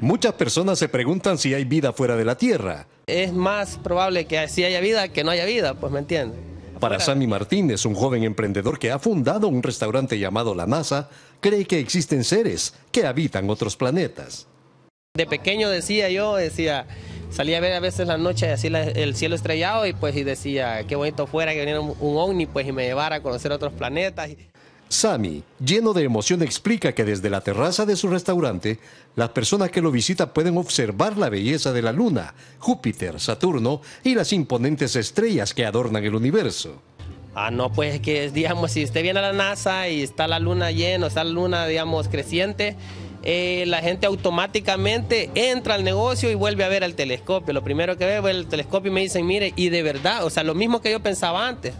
Muchas personas se preguntan si hay vida fuera de la Tierra. Es más probable que si haya vida que no haya vida, pues me entiendes. Para Sammy Martínez, un joven emprendedor que ha fundado un restaurante llamado La NASA, cree que existen seres que habitan otros planetas. De pequeño decía yo, decía, salía a ver a veces la noche así el cielo estrellado y pues y decía, qué bonito fuera que viniera un, un ovni pues y me llevara a conocer otros planetas. Sammy, lleno de emoción, explica que desde la terraza de su restaurante, las personas que lo visitan pueden observar la belleza de la Luna, Júpiter, Saturno y las imponentes estrellas que adornan el universo. Ah, no, pues que digamos, si usted viene a la NASA y está la luna llena, está la luna, digamos, creciente, eh, la gente automáticamente entra al negocio y vuelve a ver el telescopio. Lo primero que ve es el telescopio y me dicen, mire, y de verdad, o sea, lo mismo que yo pensaba antes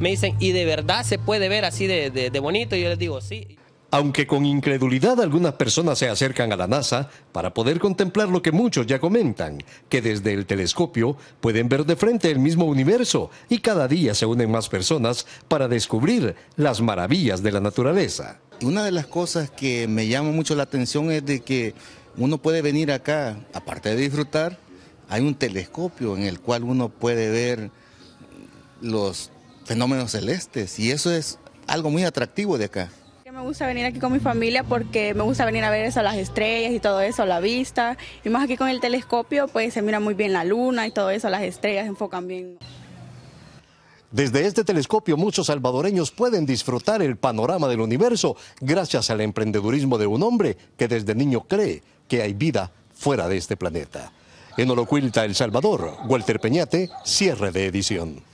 me dicen, ¿y de verdad se puede ver así de, de, bonito? Y yo les digo, sí. Aunque con incredulidad algunas personas se acercan a la NASA para poder contemplar lo que muchos ya comentan, que desde el telescopio pueden ver de frente el mismo universo y cada día se unen más personas para descubrir las maravillas de la naturaleza. Una de las cosas que me llama mucho la atención es de que uno puede venir acá, aparte de disfrutar, hay un telescopio en el cual uno puede ver los fenómenos celestes y eso es algo muy atractivo de acá. Me gusta venir aquí con mi familia porque me gusta venir a ver eso, las estrellas y todo eso, la vista. Y más aquí con el telescopio, pues se mira muy bien la luna y todo eso, las estrellas enfocan bien. Desde este telescopio muchos salvadoreños pueden disfrutar el panorama del universo gracias al emprendedurismo de un hombre que desde niño cree que hay vida fuera de este planeta. En Olocuilta, El Salvador, Walter Peñate, cierre de edición.